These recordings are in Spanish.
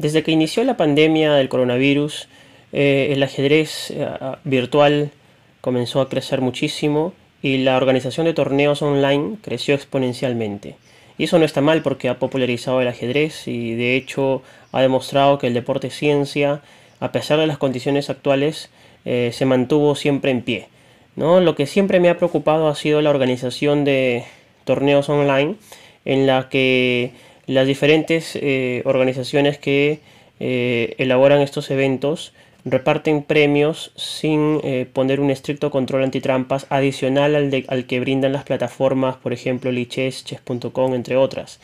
Desde que inició la pandemia del coronavirus, eh, el ajedrez eh, virtual comenzó a crecer muchísimo y la organización de torneos online creció exponencialmente. Y eso no está mal porque ha popularizado el ajedrez y de hecho ha demostrado que el deporte ciencia, a pesar de las condiciones actuales, eh, se mantuvo siempre en pie. ¿no? Lo que siempre me ha preocupado ha sido la organización de torneos online en la que las diferentes eh, organizaciones que eh, elaboran estos eventos reparten premios sin eh, poner un estricto control antitrampas adicional al, que brindan las plataformas, por ejemplo, Lichess, Chess.com, entre otras.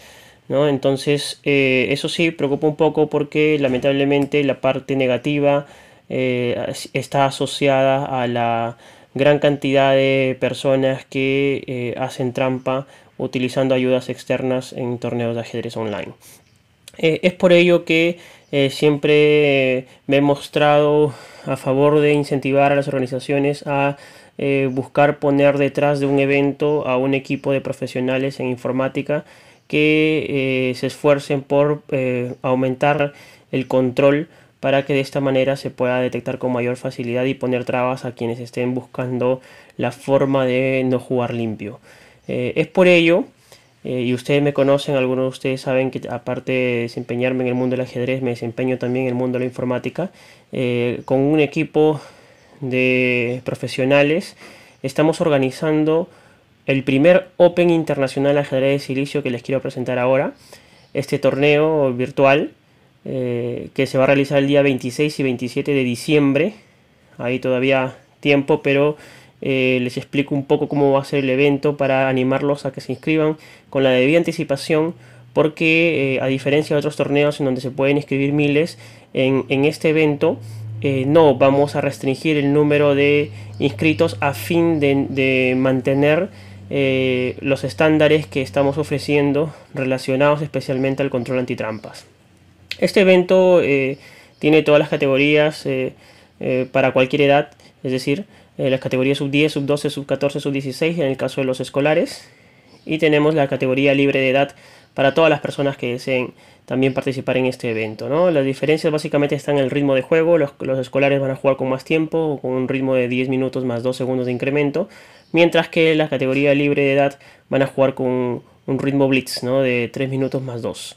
¿no? Entonces, eso sí, preocupa un poco porque lamentablemente la parte negativa está asociada a la gran cantidad de personas que hacen trampa utilizando ayudas externas en torneos de ajedrez online. Eh, es por ello que eh, siempre me he mostrado a favor de incentivar a las organizaciones a eh, buscar poner detrás de un evento a un equipo de profesionales en informática que se esfuercen por aumentar el control para que de esta manera se pueda detectar con mayor facilidad y poner trabas a quienes estén buscando la forma de no jugar limpio. Eh, es por ello, eh, y ustedes me conocen, algunos de ustedes saben que aparte de desempeñarme en el mundo del ajedrez, me desempeño también en el mundo de la informática, eh, con un equipo de profesionales, estamos organizando el primer Open Internacional Ajedrez de Silicio que les quiero presentar ahora, este torneo virtual que se va a realizar el día 26 y 27 de diciembre, ahí todavía tiempo, pero eh, les explico un poco cómo va a ser el evento para animarlos a que se inscriban con la debida anticipación porque eh, a diferencia de otros torneos en donde se pueden inscribir miles, en, este evento eh, no vamos a restringir el número de inscritos a fin de, mantener los estándares que estamos ofreciendo relacionados especialmente al control antitrampas. Este evento tiene todas las categorías para cualquier edad, es decir, eh, las categorías sub 10, sub 12, sub 14, sub 16 en el caso de los escolares. Y tenemos la categoría libre de edad para todas las personas que deseen también participar en este evento. Las diferencias básicamente están en el ritmo de juego, los, los escolares van a jugar con más tiempo, con un ritmo de 10 minutos más 2 segundos de incremento, mientras que la categoría libre de edad van a jugar con un ritmo blitz de 3 minutos más 2.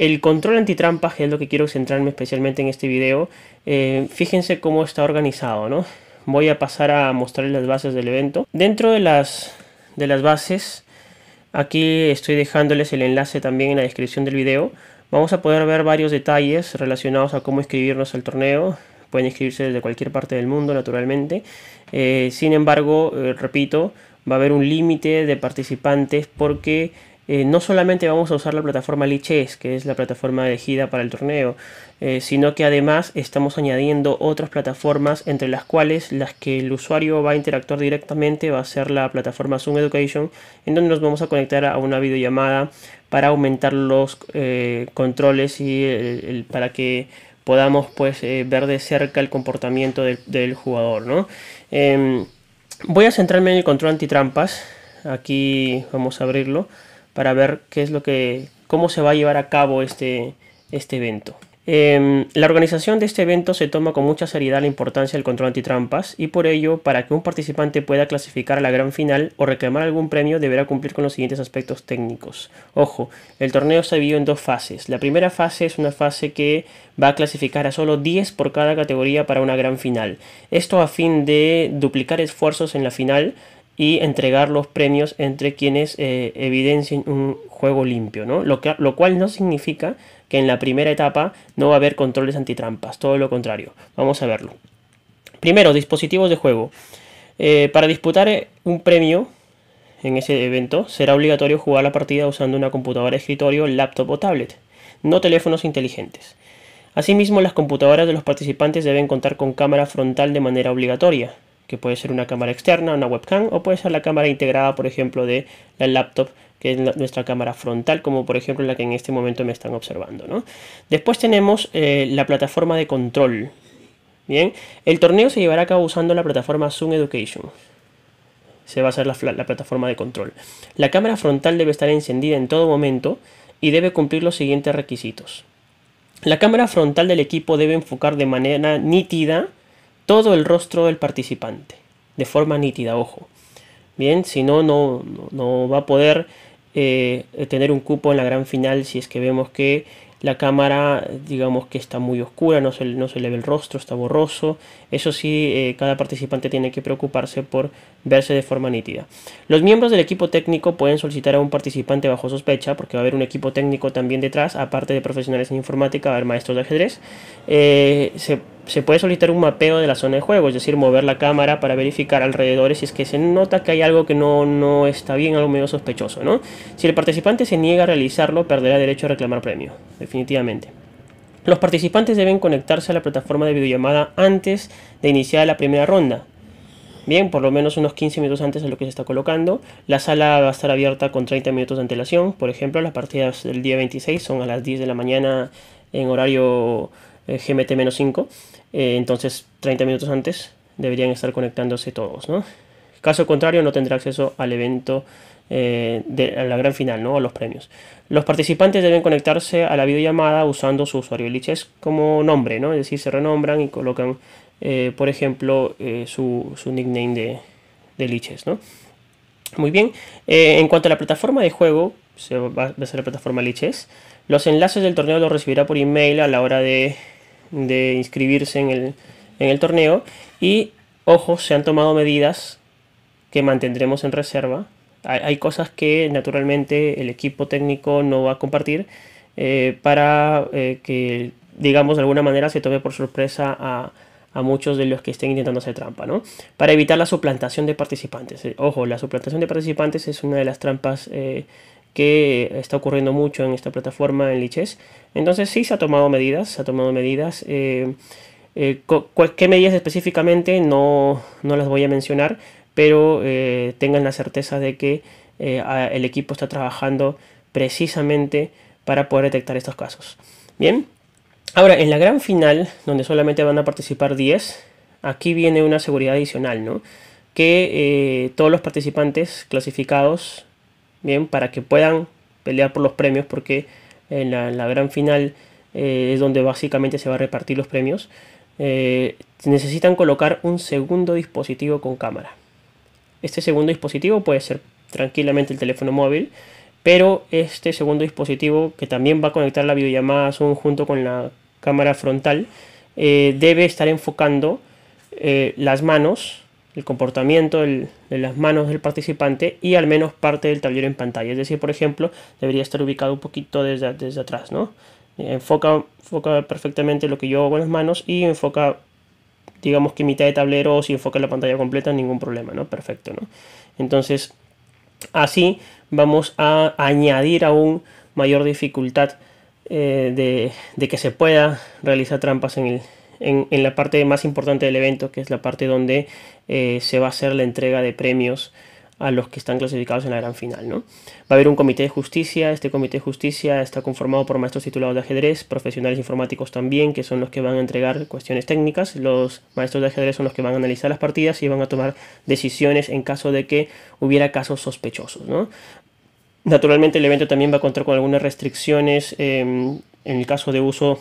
El control antitrampas, que es lo que quiero centrarme especialmente en este video, eh, fíjense cómo está organizado, ¿no? Voy a pasar a mostrarles las bases del evento. Dentro de las, de las bases, aquí estoy dejándoles el enlace también en la descripción del video. Vamos a poder ver varios detalles relacionados a cómo inscribirnos al torneo, pueden inscribirse desde cualquier parte del mundo naturalmente. Eh, sin embargo, eh, repito, va a haber un límite de participantes porque eh, no solamente vamos a usar la plataforma Lichess, que es la plataforma elegida para el torneo, eh, sino que además estamos añadiendo otras plataformas entre las cuales las que el usuario va a interactuar directamente va a ser la plataforma Zoom Education, en donde nos vamos a conectar a una videollamada para aumentar los eh, controles y para que podamos pues, ver de cerca el comportamiento del, jugador. ¿no? Em, voy a centrarme en el control antitrampas. Aquí vamos a abrirlo para ver qué es lo que, cómo se va a llevar a cabo este, este evento. Em, la organización de este evento se toma con mucha seriedad la importancia del control antitrampas y por ello, para que un participante pueda clasificar a la gran final o reclamar algún premio, deberá cumplir con los siguientes aspectos técnicos. Ojo, el torneo se dividió en dos fases. La primera fase es una fase que va a clasificar a solo 10 por cada categoría para una gran final. Esto a fin de duplicar esfuerzos en la final y entregar los premios entre quienes eh, evidencien un juego limpio, Lo, cual no significa que en la primera etapa no va a haber controles antitrampas, todo lo contrario, vamos a verlo. Primero, dispositivos de juego. Eh, para disputar eh, un premio en ese evento será obligatorio jugar la partida usando una computadora de escritorio, laptop o tablet, no teléfonos inteligentes. Asimismo, las computadoras de los participantes deben contar con cámara frontal de manera obligatoria, que puede ser una cámara externa, una webcam, o puede ser la cámara integrada, por ejemplo, de la laptop, que es nuestra cámara frontal, como por ejemplo la que en este momento me están observando. Después tenemos eh, la plataforma de control. Bien, el torneo se llevará a cabo usando la plataforma Zoom Education se va a hacer la, plataforma de control. La cámara frontal debe estar encendida en todo momento y debe cumplir los siguientes requisitos. La cámara frontal del equipo debe enfocar de manera nítida todo el rostro del participante, de forma nítida, ojo. Bien, si no, no, no va a poder eh, tener un cupo en la gran final si es que vemos que la cámara, digamos que está muy oscura, no se, no se le ve el rostro, está borroso. Eso sí, eh, cada participante tiene que preocuparse por verse de forma nítida. Los miembros del equipo técnico pueden solicitar a un participante bajo sospecha, porque va a haber un equipo técnico también detrás, aparte de profesionales en informática, va a haber maestros de ajedrez. Eh, se se puede solicitar un mapeo de la zona de juego, es decir, mover la cámara para verificar alrededor si es que se nota que hay algo que no, está bien, algo medio sospechoso, ¿no? Si el participante se niega a realizarlo, perderá derecho a reclamar premio, definitivamente. Los participantes deben conectarse a la plataforma de videollamada antes de iniciar la primera ronda. Bien, por lo menos unos 15 minutos antes de lo que se está colocando. La sala va a estar abierta con 30 minutos de antelación. Por ejemplo, las partidas del día 26 son a las 10 de la mañana en horario eh, GMT-5, eh, entonces 30 minutos antes deberían estar conectándose todos, ¿no? Caso contrario, no tendrá acceso al evento eh, de a la gran final, ¿no? A los premios. Los participantes deben conectarse a la videollamada usando su usuario Liches como nombre, ¿no? Es decir, se renombran y colocan, por ejemplo, su, nickname de, de Liches, ¿no? Muy bien. en cuanto a la plataforma de juego, se va a ser la plataforma Liches. Los enlaces del torneo los recibirá por email a la hora de de inscribirse en el, torneo. Y ojo, se han tomado medidas que mantendremos en reserva. Hay, cosas que naturalmente el equipo técnico no va a compartir eh, para eh, que, digamos, de alguna manera se tome por sorpresa a, muchos de los que estén intentando hacer trampa, ¿no? Para evitar la suplantación de participantes. Eh, ojo, la suplantación de participantes es una de las trampas que está ocurriendo mucho en esta plataforma en Liches. Entonces sí se ha tomado medidas, se ha tomado medidas. Eh, eh, ¿Qué medidas específicamente? No, las voy a mencionar, pero eh, tengan la certeza de que el equipo está trabajando precisamente para poder detectar estos casos. Bien, ahora en la gran final, donde solamente van a participar 10, aquí viene una seguridad adicional, ¿no? Que todos los participantes clasificados bien, para que puedan pelear por los premios, porque en la, gran final eh, es donde básicamente se va a repartir los premios. Eh, necesitan colocar un segundo dispositivo con cámara. Este segundo dispositivo puede ser tranquilamente el teléfono móvil, pero este segundo dispositivo que también va a conectar la videollamada Zoom junto con la cámara frontal eh, debe estar enfocando las manos el comportamiento de las manos del participante y al menos parte del tablero en pantalla. Es decir, por ejemplo, debería estar ubicado un poquito desde, atrás, ¿no? Enfoca, enfoca perfectamente lo que yo hago con las manos y enfoca, digamos que mitad de tablero o si enfoca la pantalla completa, ningún problema, ¿no? Perfecto, ¿no? Entonces, así vamos a añadir aún mayor dificultad eh, de que se pueda realizar trampas en el, en, la parte más importante del evento, que es la parte donde eh, se va a hacer la entrega de premios a los que están clasificados en la gran final. ¿no? Va a haber un comité de justicia, este comité de justicia está conformado por maestros titulados de ajedrez, profesionales informáticos también, que son los que van a entregar cuestiones técnicas, los maestros de ajedrez son los que van a analizar las partidas y van a tomar decisiones en caso de que hubiera casos sospechosos. Naturalmente el evento también va a contar con algunas restricciones em, en el caso de uso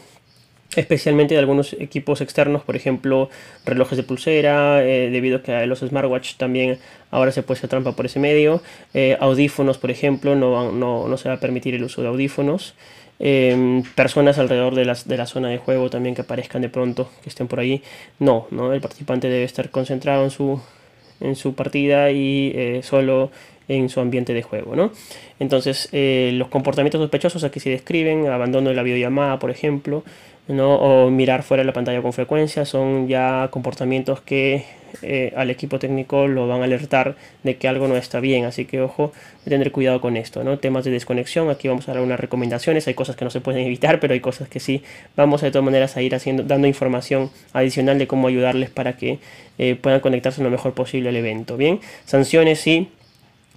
especialmente de algunos equipos externos, por ejemplo, relojes de pulsera, eh, debido a que los smartwatch también ahora se puede hacer trampa por ese medio, eh, audífonos, por ejemplo, no, no, se va a permitir el uso de audífonos, em, personas alrededor de, las, de la zona de juego también que aparezcan de pronto, que estén por ahí, no, ¿no? el participante debe estar concentrado en su, en su partida y eh, solo en su ambiente de juego. Entonces, los comportamientos sospechosos aquí se describen, abandono de la videollamada, por ejemplo, ¿no? o mirar fuera de la pantalla con frecuencia, son ya comportamientos que eh, al equipo técnico lo van a alertar de que algo no está bien, así que ojo, tener cuidado con esto, ¿no? Temas de desconexión, aquí vamos a dar unas recomendaciones, hay cosas que no se pueden evitar, pero hay cosas que sí, vamos de todas maneras a ir haciendo, dando información adicional de cómo ayudarles para que eh, puedan conectarse lo mejor posible al evento, ¿bien? Sanciones, sí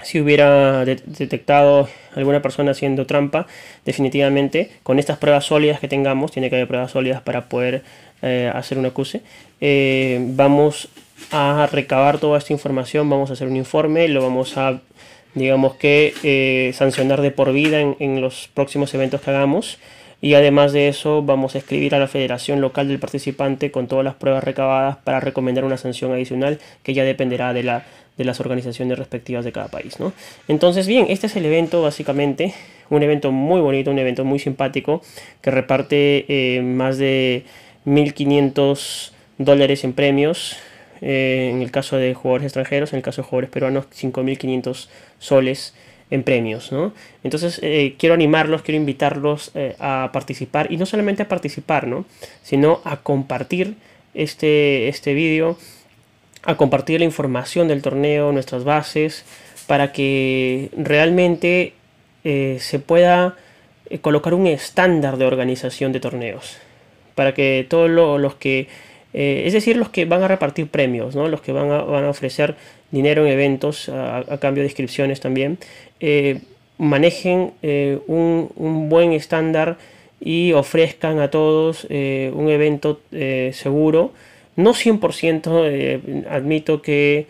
si hubiera detectado alguna persona haciendo trampa, definitivamente con estas pruebas sólidas que tengamos, tiene que haber pruebas sólidas para poder eh, hacer un acuse, eh, vamos a recabar toda esta información, vamos a hacer un informe, lo vamos a, digamos que, eh, sancionar de por vida en, en los próximos eventos que hagamos y además de eso vamos a escribir a la federación local del participante con todas las pruebas recabadas para recomendar una sanción adicional que ya dependerá de, la, de las organizaciones respectivas de cada país. Entonces bien, este es el evento básicamente, un evento muy bonito, un evento muy simpático que reparte eh, más de 1.500 dólares en premios. Eh, en el caso de jugadores extranjeros, en el caso de jugadores peruanos, 5.500 soles en premios. ¿no? Entonces eh, quiero animarlos, quiero invitarlos eh, a participar y no solamente a participar, ¿no? sino a compartir este, este vídeo, a compartir la información del torneo, nuestras bases, para que realmente eh, se pueda colocar un estándar de organización de torneos, para que todos los que... es decir, los que van a repartir premios, ¿no? los que van a, van a ofrecer dinero en eventos a, cambio de inscripciones también, eh, manejen eh, un, buen estándar y ofrezcan a todos eh, un evento seguro. No 100%, admito que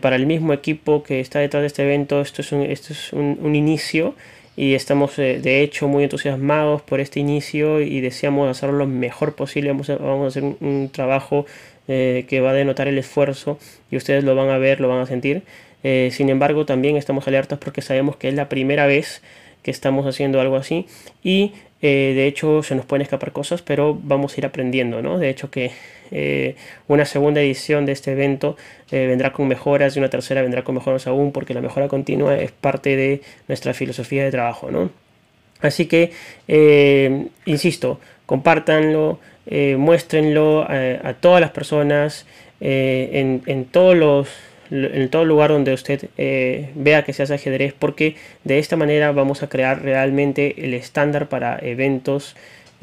para el mismo equipo que está detrás de este evento, esto es un, esto es un, inicio y estamos de hecho muy entusiasmados por este inicio y deseamos hacerlo lo mejor posible. Vamos a, hacer un trabajo eh, que va a denotar el esfuerzo y ustedes lo van a ver, lo van a sentir. Eh, sin embargo, también estamos alertas porque sabemos que es la primera vez que estamos haciendo algo así y eh, de hecho se nos pueden escapar cosas, pero vamos a ir aprendiendo, ¿no? De hecho que una segunda edición de este evento vendrá con mejoras y una tercera vendrá con mejoras aún, porque la mejora continua es parte de nuestra filosofía de trabajo, ¿no? Así que, insisto, compártanlo, eh, muéstrenlo eh, a, todas las personas, eh, en, en, todos los, en todo lugar donde usted vea que se hace ajedrez, porque de esta manera vamos a crear realmente el estándar para eventos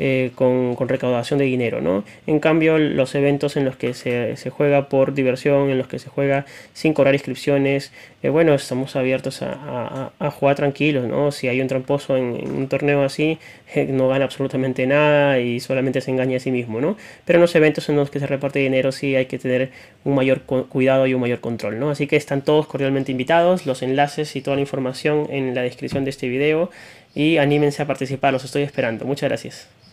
eh, con, recaudación de dinero, ¿no? En cambio, los eventos en los que se, juega por diversión, en los que se juega sin cobrar inscripciones, eh, bueno, estamos abiertos a, jugar tranquilos, ¿no? Si hay un tramposo en, un torneo así, eh, no gana absolutamente nada y solamente se engaña a sí mismo, ¿no? Pero en los eventos en los que se reparte dinero sí hay que tener un mayor cuidado y un mayor control, ¿no? Así que están todos cordialmente invitados, los enlaces y toda la información en la descripción de este video y anímense a participar, los estoy esperando. Muchas gracias.